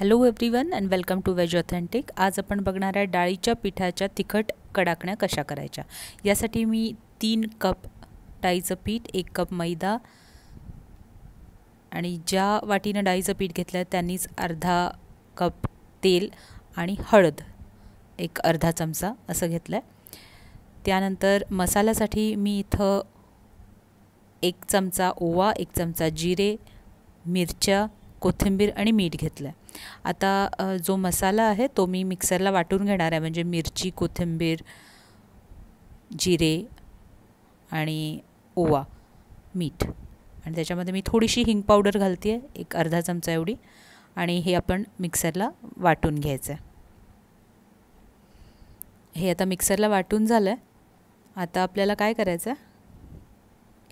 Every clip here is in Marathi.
hello everyone and welcome to veg authentic आज आपण बघणार आहे डाळीच्या पिठाच्या तिखट कडाकण्या कशा करायच्या यासाठी मी तीन कप डाळीचं पीठ एक कप मैदा आणि ज्या वाटीनं डाळीचं पीठ घेतलं त्यांनीच अर्धा कप तेल आणि हळद एक अर्धा चमचा असं घेतलं आहे त्यानंतर मसाल्यासाठी मी इथं एक चमचा ओवा एक चमचा जिरे मिरच्या कोथिंबीर आणि मीठ घेतलं आहे आता जो मसाला आहे तो मी मिक्सरला वाटून घेणार आहे म्हणजे मिरची कोथिंबीर जिरे आणि ओवा मीठ आणि त्याच्यामध्ये मी थोडीशी हिंग पावडर घालते आहे एक अर्धा चमचा एवढी आणि हे आपण मिक्सरला वाटून घ्यायचं आहे हे आता मिक्सरला वाटून झालं आहे आता आपल्याला काय करायचं आहे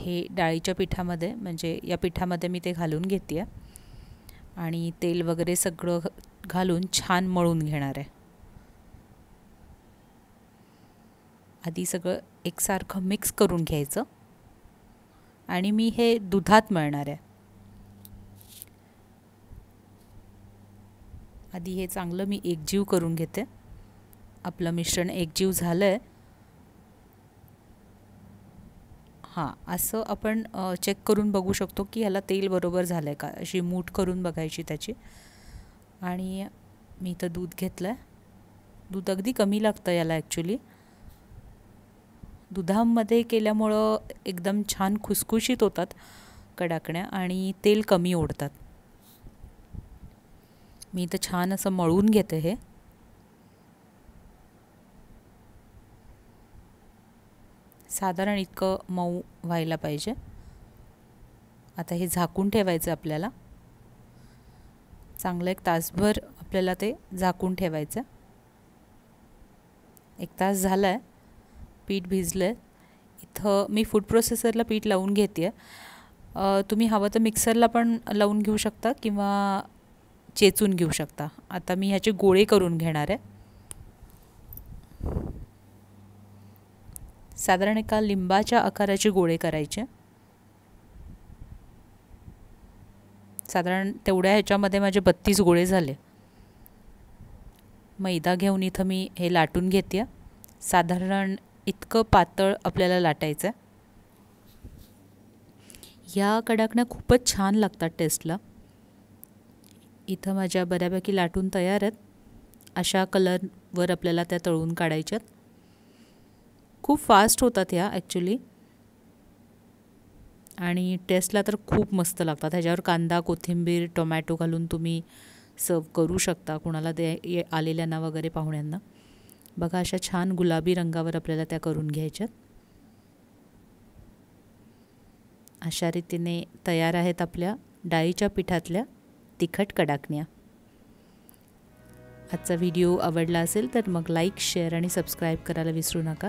हे डाळीच्या पिठामध्ये म्हणजे या पिठामध्ये मी ते घालून घेते आहे आणि तेल वगैरे सगळं घालून छान मळून घेणार आहे आधी सगळं एकसारखं मिक्स करून घ्यायचं आणि मी हे दुधात मळणार आहे आधी हे चांगलं मी एकजीव करून घेते आपलं मिश्रण एकजीव झालं आहे हां असं आपण चेक करून बघू शकतो की ह्याला तेल बरोबर झालं आहे का अशी मूठ करून बघायची त्याची आणि मी इथं दूध घेतलं आहे दूध अगदी कमी लागतं याला ॲक्च्युली दुधामध्ये केल्यामुळं एकदम छान खुसखुशीत होतात कडाकण्या आणि तेल कमी ओढतात मी इथं छान असं मळून घेते हे साधारण इतकं मऊ व्हायला पाहिजे आता हे झाकून ठेवायचं आपल्याला चांगलं एक तासभर आपल्याला ते झाकून ठेवायचं एक तास झाला आहे पीठ भिजलं आहे इथं मी फूड प्रोसेसरला पीठ लावून घेते आहे तुम्ही हवं तर मिक्सरला पण लावून घेऊ शकता किंवा चेचून घेऊ शकता आता मी ह्याचे गोळे करून घेणार आहे साधारण एका लिंबाच्या आकाराचे गोळे करायचे साधारण तेवढ्या ह्याच्यामध्ये माझे बत्तीस गोळे झाले मैदा घेऊन इथं मी हे लाटून घेते साधारण इतकं पातळ आपल्याला लाटायचं आहे ह्या कडाकण्या खूपच छान लागतात टेस्टला इथं माझ्या बऱ्यापैकी लाटून तयार आहेत अशा कलरवर आपल्याला त्या तळून काढायच्यात खूप फास्ट होतात ह्या ॲक्च्युली आणि टेस्टला तर खूप मस्त लागतात ह्याच्यावर कांदा कोथिंबीर टोमॅटो घालून तुम्ही सर्व करू शकता कुणाला ते आलेल्यांना वगैरे पाहुण्यांना बघा अशा छान गुलाबी रंगावर आपल्याला त्या करून घ्यायच्यात अशा रीतीने तयार आहेत आपल्या डाळीच्या पिठातल्या तिखट कडाकण्या आजचा व्हिडिओ आवडला असेल तर मग लाईक शेअर आणि सबस्क्राईब करायला विसरू नका